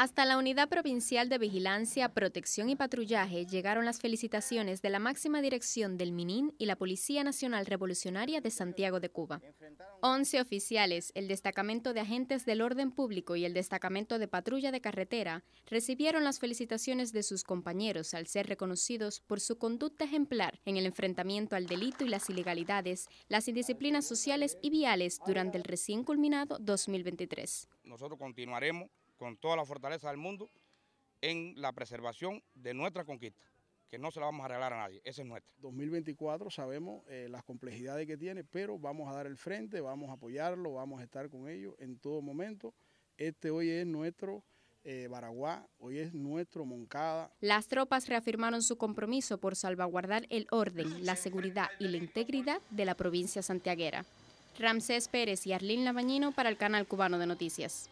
Hasta la Unidad Provincial de Vigilancia, Protección y Patrullaje llegaron las felicitaciones de la máxima dirección del MININ y la Policía Nacional Revolucionaria de Santiago de Cuba. Once oficiales, el Destacamento de Agentes del Orden Público y el Destacamento de Patrulla de Carretera recibieron las felicitaciones de sus compañeros al ser reconocidos por su conducta ejemplar en el enfrentamiento al delito y las ilegalidades, las indisciplinas sociales y viales durante el recién culminado 2023. Nosotros continuaremos con toda la fortaleza del mundo en la preservación de nuestra conquista, que no se la vamos a regalar a nadie, esa es nuestra. 2024 sabemos eh, las complejidades que tiene, pero vamos a dar el frente, vamos a apoyarlo, vamos a estar con ellos en todo momento. Este hoy es nuestro eh, Baraguá, hoy es nuestro Moncada. Las tropas reafirmaron su compromiso por salvaguardar el orden, la seguridad y la integridad de la provincia santiaguera. Ramsés Pérez y Arlín Labañino para el canal cubano de noticias.